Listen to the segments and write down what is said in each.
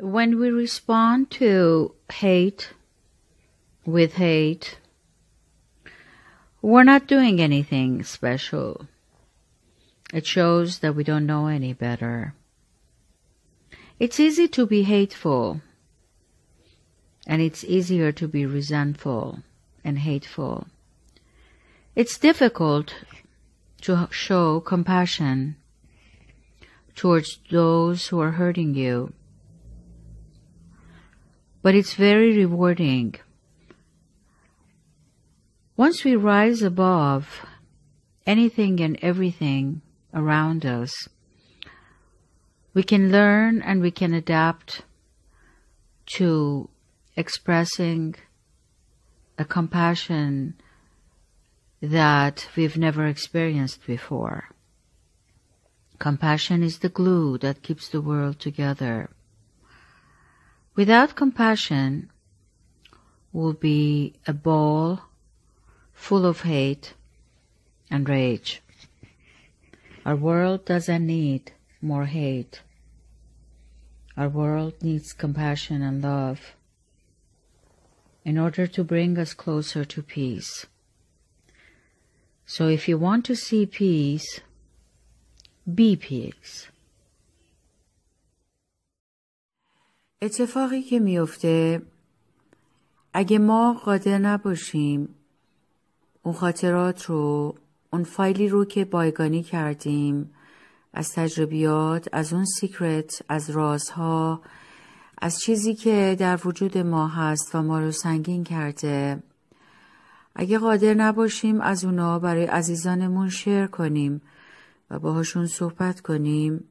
when we respond to hate with hate, we're not doing anything special. It shows that we don't know any better. It's easy to be hateful, and it's easier to be resentful and hateful. It's difficult to show compassion towards those who are hurting you but it's very rewarding. Once we rise above anything and everything around us, we can learn and we can adapt to expressing a compassion that we've never experienced before. Compassion is the glue that keeps the world together. Without compassion will be a ball full of hate and rage. Our world doesn't need more hate. Our world needs compassion and love in order to bring us closer to peace. So if you want to see peace, be peace. اتفاقی که میفته اگه ما قادر نباشیم اون خاطرات رو اون فایلی رو که بایگانی کردیم از تجربیات از اون سیکرت از رازها از چیزی که در وجود ما هست و ما رو سنگین کرده اگه قادر نباشیم از اونا برای عزیزانمون شیر کنیم و باهاشون صحبت کنیم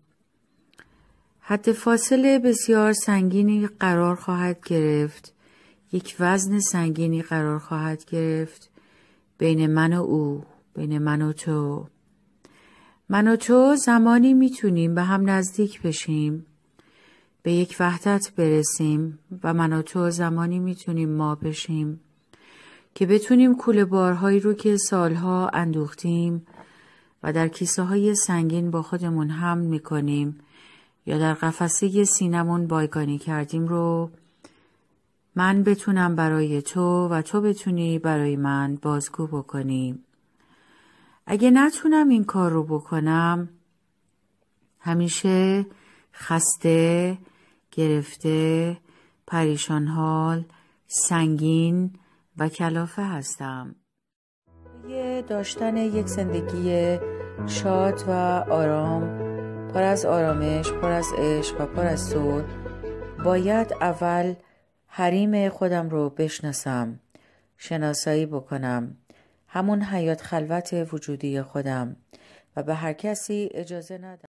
حد فاصله بسیار سنگینی قرار خواهد گرفت یک وزن سنگینی قرار خواهد گرفت بین من و او بین من و تو من و تو زمانی میتونیم به هم نزدیک بشیم به یک وحدت برسیم و من و تو زمانی میتونیم ما بشیم که بتونیم کوله بارهایی رو که سالها اندوختیم و در کیسه های سنگین با خودمون هم میکنیم یا در قفسه سینمون بایگانی کردیم رو من بتونم برای تو و تو بتونی برای من بازگو بکنی. اگه نتونم این کار رو بکنم همیشه خسته، گرفته، پریشان حال، سنگین و کلافه هستم. داشتن یک زندگی شاد و آرام پر از آرامش، پر از عشق و پر از سود، باید اول حریم خودم رو بشناسم، شناسایی بکنم، همون حیات خلوت وجودی خودم و به هر کسی اجازه ندم.